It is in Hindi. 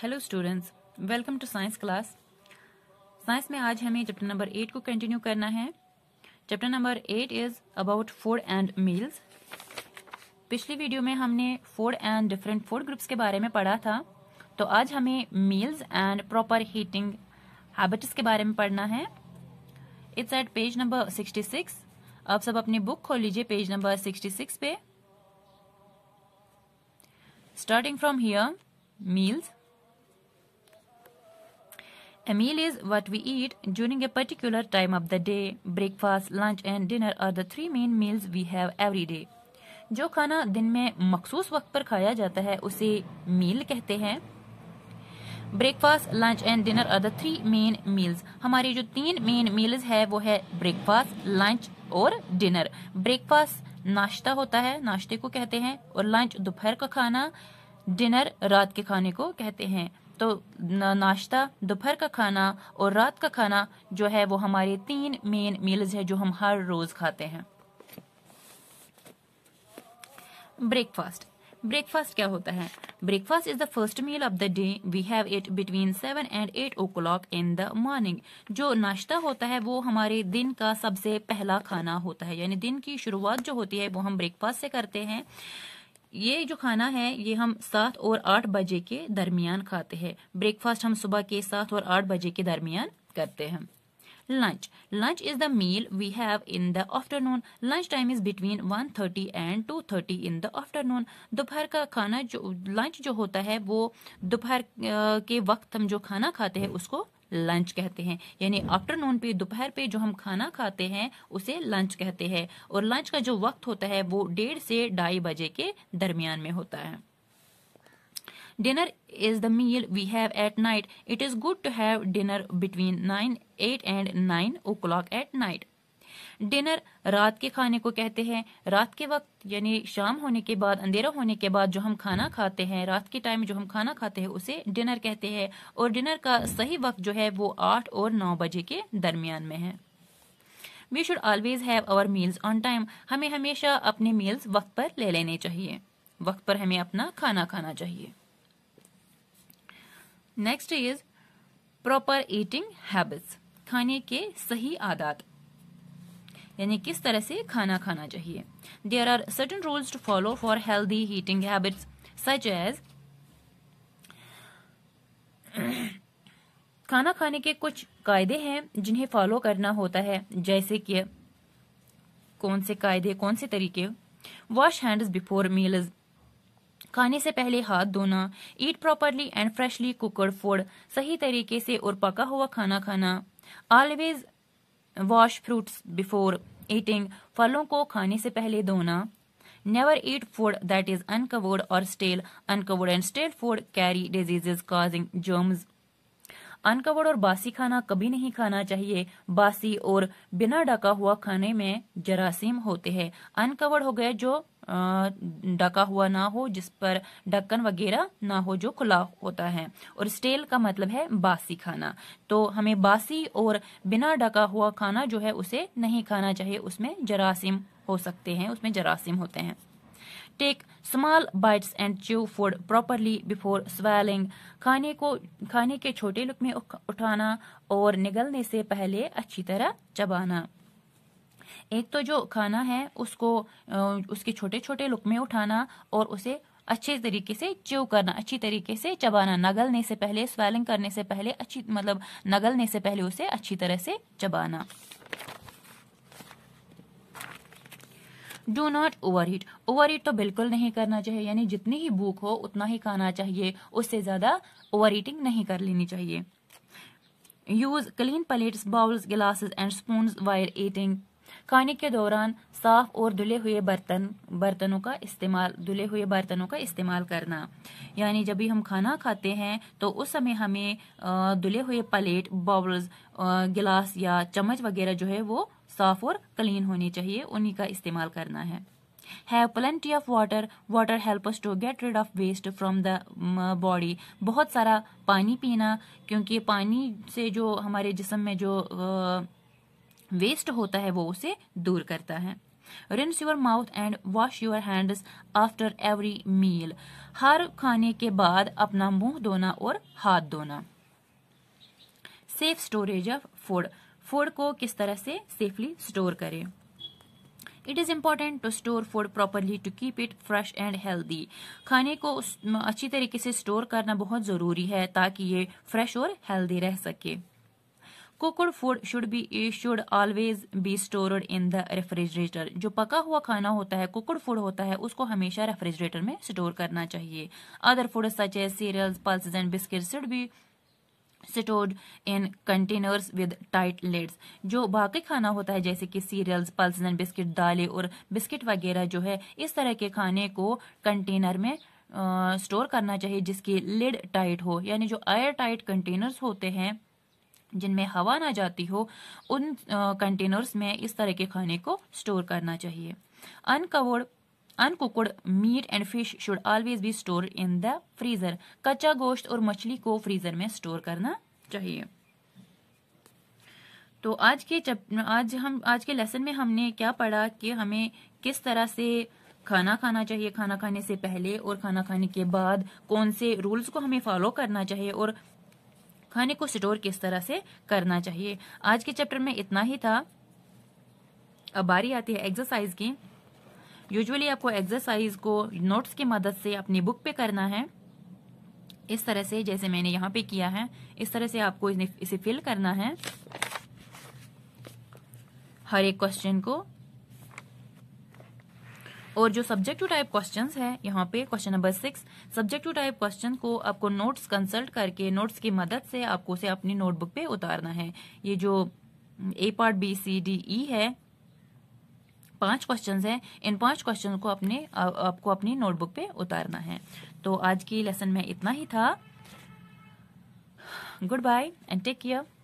Hello students welcome to science class science में आज हमें चैप्टर नंबर एट को कंटिन्यू करना है chapter number eight is about food and meals पिछली वीडियो में हमने food and different food groups के बारे में पढ़ा था तो आज हमें meals and proper heating habits के बारे में पढ़ना है it's at page number sixty six आप सब अपनी बुक खोल लीजिए पेज नंबर सिक्सटी सिक्स पे starting from here meals A meal is what we eat during a particular time of the day. Breakfast, lunch and dinner are the three main meals we have every day. जो खाना दिन में मखसूस वक्त पर खाया जाता है उसे मील कहते हैं breakfast lunch and dinner are the three main meals हमारी जो तीन मेन मील्स है वो है ब्रेकफास्ट लंच और डिनर ब्रेकफास्ट नाश्ता होता है नाश्ते को कहते हैं और लंच दोपहर का खाना डिनर रात के खाने को कहते हैं तो नाश्ता दोपहर का खाना और रात का खाना जो है वो हमारे तीन मेन मील्स है जो हम हर रोज खाते हैं ब्रेकफास्ट ब्रेकफास्ट क्या होता है breakfast is the first meal of the day we have it between seven and eight o'clock in the morning जो नाश्ता होता है वो हमारे दिन का सबसे पहला खाना होता है यानी दिन की शुरुआत जो होती है वो हम ब्रेकफास्ट से करते हैं ये जो खाना है ये हम सात और आठ बजे के दरमियान खाते हैं ब्रेकफास्ट हम सुबह के सात और आठ बजे के दरमियान करते हैं is the meal we have in the afternoon lunch time is between one thirty 1:30 two 2:30 in the afternoon दोपहर का खाना जो लंच जो होता है वो दोपहर के वक्त हम जो खाना खाते हैं उसको लंच कहते हैं यानी आफ्टरनून पे दोपहर पे जो हम खाना खाते हैं उसे लंच कहते हैं और लंच का जो वक्त होता है वो डेढ़ से ढाई बजे के दरमियान में होता है dinner is the meal we have at night it is good to have dinner between nine eight and nine o'clock at night dinner रात के खाने को कहते हैं रात के वक्त यानी शाम होने के बाद अंधेरा होने के बाद जो हम खाना खाते हैं रात के टाइम जो हम खाना खाते हैं उसे डिनर कहते हैं और डिनर का सही वक्त जो है वो आठ और नौ बजे के दरमियान में है we should always have our meals on time हमें हमेशा अपने मील्स वक्त पर ले लेने चाहिए वक्त पर हमें अपना खाना खाना चाहिए next is proper eating habits खाने के सही आदत यानी किस तरह से खाना खाना चाहिए there are certain rules to follow for healthy heating habits such as खाना खाने के कुछ कायदे हैं जिन्हें फॉलो करना होता है जैसे कि कौन से कायदे कौन से तरीके वॉश हैंड्स बिफोर मील्स खाने से पहले हाथ धोना eat properly and freshly cooked food सही तरीके से और पका हुआ खाना खाना always wash fruits before eating फलों को खाने से पहले धोना never eat food that is uncovered और stale uncovered and stale food carry diseases causing germs uncovered और बासी खाना कभी नहीं खाना चाहिए बासी और बिना ढका हुआ खाने में जरासीम होते हैं अनकवर्ड हो गए जो ढका हुआ ना हो जिस पर ढक्कन वगैरह ना हो जो खुला होता है और स्टेल का मतलब है बासी खाना तो हमें बासी और बिना ढका हुआ खाना जो है उसे नहीं खाना चाहिए उसमें जरासीम हो सकते हैं उसमें जरासीम होते हैं take small bites and chew food properly before swelling खाने को खाने के छोटे में उठाना और निगलने से पहले अच्छी तरह चबाना एक तो जो खाना है उसको उसके छोटे छोटे लुक में उठाना और उसे अच्छे तरीके से च्यू करना अच्छी तरीके से चबाना नगलने से पहले स्वेलिंग करने से पहले अच्छी मतलब नगलने से पहले उसे अच्छी तरह से चबाना do not over eat over eat तो बिल्कुल नहीं करना चाहिए यानी जितनी ही भूख हो उतना ही खाना चाहिए उससे ज्यादा ओवर ईटिंग नहीं कर लेनी चाहिए use clean plates bowls glasses and spoon while eating खाने के दौरान साफ और धुले हुए बर्तन बर्तनों का इस्तेमाल धुले हुए बर्तनों का इस्तेमाल करना यानी जब भी हम खाना खाते हैं तो उस समय हमें धुले हुए प्लेट बाउल्स गिलास या चम्मच वगैरह जो है वो साफ और क्लीन होनी चाहिए उन्हीं का इस्तेमाल करना है have plenty of water water help us to get rid of waste from the body बहुत सारा पानी पीना क्योंकि पानी से जो हमारे जिसम में जो वेस्ट होता है वो उसे दूर करता है rinse your mouth and wash your hands after every meal हर खाने के बाद अपना मुंह धोना और हाथ धोना safe storage of food food को किस तरह से सेफली स्टोर करें it is important to store food properly to keep it fresh and healthy खाने को अच्छी तरीके से स्टोर करना बहुत ज़रूरी है ताकि ये फ्रेश और हेल्दी रह सके cooked food should be should always be stored in the refrigerator जो पका हुआ खाना होता है कुकड फूड होता है उसको हमेशा रेफ्रिजरेटर में स्टोर करना चाहिए other food such as cereal pulse and biscuit should be stored in containers with tight lids जो बाकी खाना होता है जैसे कि सीरियल्स पल्स एंड बिस्किट दालें और बिस्किट वगैरह जो है इस तरह के खाने को कंटेनर में स्टोर करना चाहिए जिसकी लिड टाइट हो यानी जो एयर टाइट कंटेनर्स होते हैं जिनमें हवा ना जाती हो उन कंटेनर्स में इस तरह के खाने को स्टोर करना चाहिए uncovered uncooked meat and fish should always be stored in the freezer कच्चा गोश्त और मछली को फ्रीजर में स्टोर करना चाहिए तो आज के आज हम आज के लेसन में हमने क्या पढ़ा कि हमें किस तरह से खाना खाना चाहिए खाना खाने से पहले और खाना खाने के बाद कौन से रूल्स को हमें फॉलो करना चाहिए और खाने को स्टोर किस तरह से करना चाहिए आज के चैप्टर में इतना ही था अब बारी आती है एक्सरसाइज की यूजुअली आपको एक्सरसाइज को नोट्स की मदद से अपनी बुक पे करना है इस तरह से जैसे मैंने यहाँ पे किया है इस तरह से आपको इसे फिल करना है हर एक क्वेश्चन को और जो सब्जेक्ट टू टाइप क्वेश्चंस है यहाँ पे question number six subject to type question को आपको नोट्स कंसल्ट करके नोट्स की मदद से आपको उसे अपनी नोटबुक पे उतारना है ये जो A part B C D E है पांच क्वेश्चंस हैं इन पांच क्वेश्चन को अपने आपको अपनी नोटबुक पे उतारना है तो आज की लेसन में इतना ही था goodbye and take care